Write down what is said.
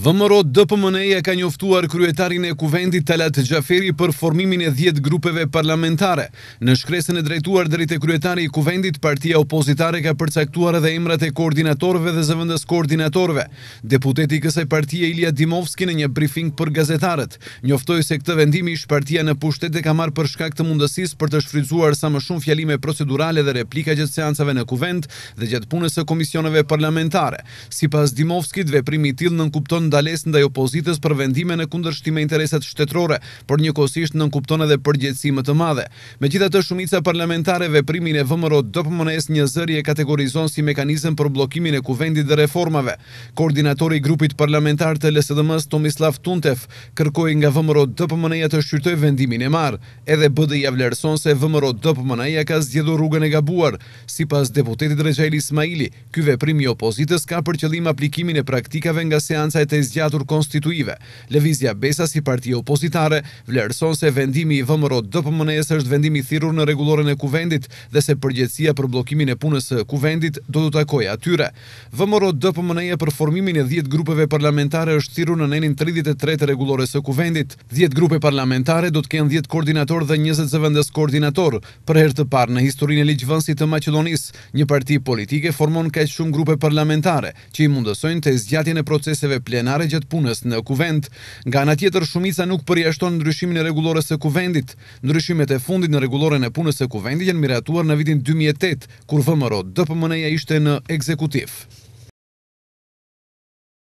Vëmëro dëpëmëneje ka njoftuar kryetarin e kuvendit Talat Gjaferi për formimin e 10 grupeve parlamentare. Në shkresën e drejtuar drejt e kryetari i kuvendit, partia opozitare ka përcaktuar edhe emrat e koordinatorve dhe zëvëndës koordinatorve. Deputeti kësaj partia Ilja Dimovski në një briefing për gazetarët. Njoftoj se këtë vendimi ish partia në pushtet e kamar për shkak të mundësis për të shfrytzuar sa më shumë fjalime procedurale dhe replika gjithë seancave në kuvend dhe gjithë punës e komisioneve parlamentare. Si pas Dimovskit, veprimi til nën kupton dales ndaj opozitës për vendime në kundërshtim me interesat shtetërore, por njëkohësisht nënkupton edhe përgjegjësi më të madhe. Megjithatë, shumica parlamentare veprimin e VMRO DPMNS një zëri e kategorizon si mekanizëm për bllokimin e kuvendit dhe reformave. Koordinatori i grupit parlamentar të LSDM-s Tomislav Tuntev kërkoi nga VMRO DPMNS të shqyrtoj vendimin e marr, edhe BDI-ja vlerëson se VMRO DPMNS ka zgjedhur rrugën e gabuar, sipas deputetit Rexhail Ismaili, ky veprim i opozitës ka për qëllim aplikimin e praktikave nga seanca e zgjatur konstituive. Levizja Besa si parti opozitare vlerëson se vendimi i vëmëro dëpëmënes është vendimi thirur në regulore në kuvendit dhe se përgjëtsia për blokimin e punës kuvendit do të takoj atyre. Vëmëro dëpëmëneje për formimin e 10 grupeve parlamentare është thirur në nenin 33 regulore së kuvendit. 10 grupe parlamentare do të kenë 10 koordinator dhe 20 zëvëndës koordinator. Për her të parë në historinë e liqëvënsi të Macedonis, një parti politike formon ka shumë grupe parlamentare që i mundësojnë të zgjatjen e proceseve plenar në gjatë punës në kuvend. Nga në tjetër, shumica nuk përjashton ndryshimin e rregullorës së kuvendit. Ndryshimet e fundit në regulore në punës së kuvendit janë miratuar në vitin 2008, kur vëmëro dëpëmëneja ishte në ekzekutiv.